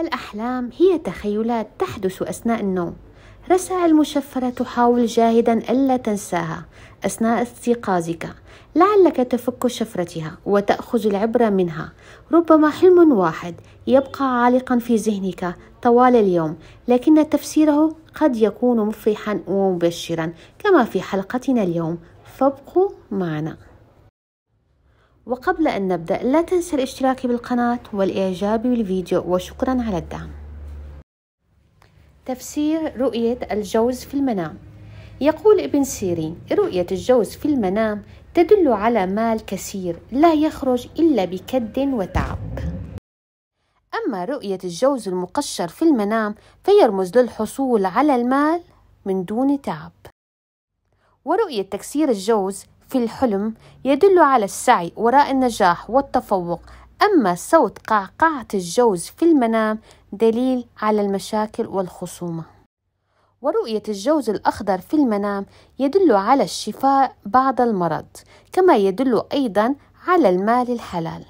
الأحلام هي تخيلات تحدث أثناء النوم رسائل مشفرة تحاول جاهدا ألا تنساها أثناء استيقاظك لعلك تفك شفرتها وتأخذ العبرة منها ربما حلم واحد يبقى عالقا في ذهنك طوال اليوم لكن تفسيره قد يكون مفرحا ومبشرا كما في حلقتنا اليوم فابقوا معنا وقبل أن نبدأ لا تنسى الاشتراك بالقناة والإعجاب بالفيديو وشكرا على الدعم تفسير رؤية الجوز في المنام يقول ابن سيرين رؤية الجوز في المنام تدل على مال كثير لا يخرج إلا بكد وتعب أما رؤية الجوز المقشر في المنام فيرمز للحصول على المال من دون تعب ورؤية تكسير الجوز في الحلم يدل على السعي وراء النجاح والتفوق أما صوت قعقعة الجوز في المنام دليل على المشاكل والخصومة ورؤية الجوز الأخضر في المنام يدل على الشفاء بعد المرض كما يدل أيضا على المال الحلال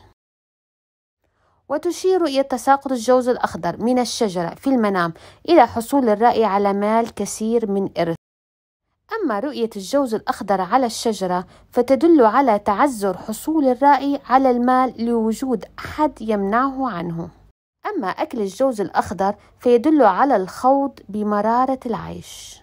وتشير إلى تساقط الجوز الأخضر من الشجرة في المنام إلى حصول الرأي على مال كثير من إرث أما رؤية الجوز الأخضر على الشجرة فتدل على تعذر حصول الرائي على المال لوجود أحد يمنعه عنه أما أكل الجوز الأخضر فيدل على الخوض بمرارة العيش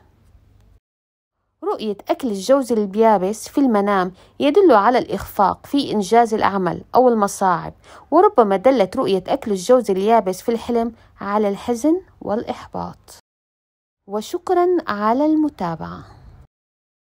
رؤية أكل الجوز البيابس في المنام يدل على الإخفاق في إنجاز العمل أو المصاعب وربما دلت رؤية أكل الجوز اليابس في الحلم على الحزن والإحباط وشكرا على المتابعه